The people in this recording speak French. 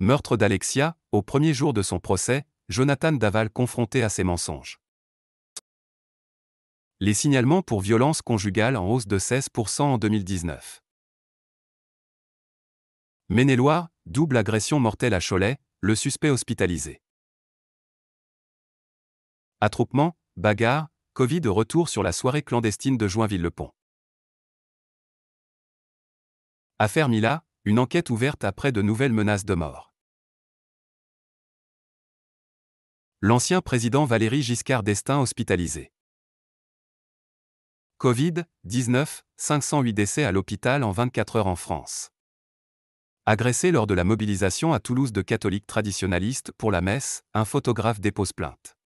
Meurtre d'Alexia, au premier jour de son procès, Jonathan Daval confronté à ses mensonges. Les signalements pour violence conjugale en hausse de 16% en 2019. Ménéloir, double agression mortelle à Cholet, le suspect hospitalisé. Attroupement, bagarre, Covid retour sur la soirée clandestine de Joinville-le-Pont. Affaire Mila, une enquête ouverte après de nouvelles menaces de mort. L'ancien président Valéry Giscard d'Estaing hospitalisé. Covid-19, 508 décès à l'hôpital en 24 heures en France. Agressé lors de la mobilisation à Toulouse de catholiques traditionalistes pour la messe, un photographe dépose plainte.